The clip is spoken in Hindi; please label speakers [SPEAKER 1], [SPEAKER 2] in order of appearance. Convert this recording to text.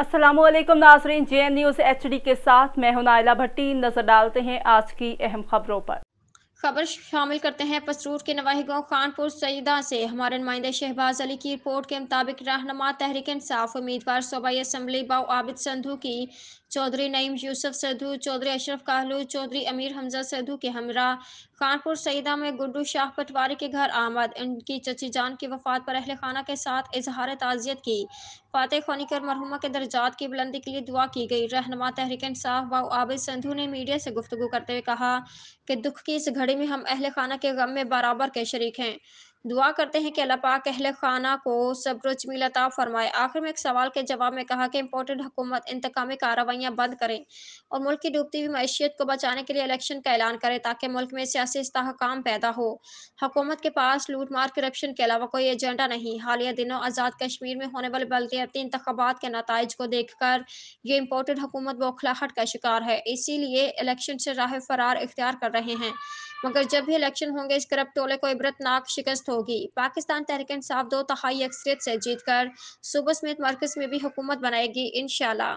[SPEAKER 1] Aslam Nazreen J N news H D के साथ मैं हूं नायला भट्टी नज़र डालते हैं आज की अहम खबरों पर खबर शामिल करते हैं पसरूर के नवाही गांव खानपुर सईदा से हमारे नुमाइंदे शहबाज अली की रिपोर्ट के मुताबिक रहनमा तहरीक इंसाफ उम्मीदवार सूबाई असम्बली बाऊ आबिद संधू की चौधरी नईम यूसुफ सद्धू चौधरी अशरफ काहलू चौधरी अमीर हमजा सद्धू के हमरा कानपुर सईदा में गुड्डू शाह पटवारी के घर आमद इनकी चची जान की वफात पर अहल खाना के साथ इजहार ताज़ियत की फातह खोनिकर मरहुमा के दर्जात की बुलंदी के लिए दुआ की गई रहनमा तहरीक इंसाफ व आबिद संधू ने मीडिया से गुफ्तु करते हुए कहा कि दुख की इस घड़ी में हम अहल खाना के गम में बराबर के शरीक हैं दुआ करते हैं कि अल्लाह पाक अहल खाना को सब्रजमिल अता फरमाए आखिर में एक सवाल के जवाब में कहा कि इम्पोर्टेंट हुकूमत इंतकामी कार्रवाइयाँ बंद करें और मुल्क की डूबती हुई मैशियत को बचाने के लिए इलेक्शन का ऐलान करें ताकि मुल्क में सियासी इसकाम पैदा हो हकूमत के पास लूट मार करप्शन के अलावा कोई एजेंडा नहीं हालिया दिनों आज़ाद कश्मीर में होने वाले बलदियाती इंतबात के नतज को देख कर ये इम्पोर्टेंट हुकूमत बौखलाहट का शिकार है इसीलिए इलेक्शन से राह फरार इख्तियार कर रहे हैं मगर जब भी इलेक्शन होंगे इस करप्ट टोले को इबरतनाक शिकस्त होगी पाकिस्तान तहरीक इंसाफ दो तहाई अक्सरियत से जीत कर सूबा समेत मरकज में भी हुकूमत बनाएगी इनशाला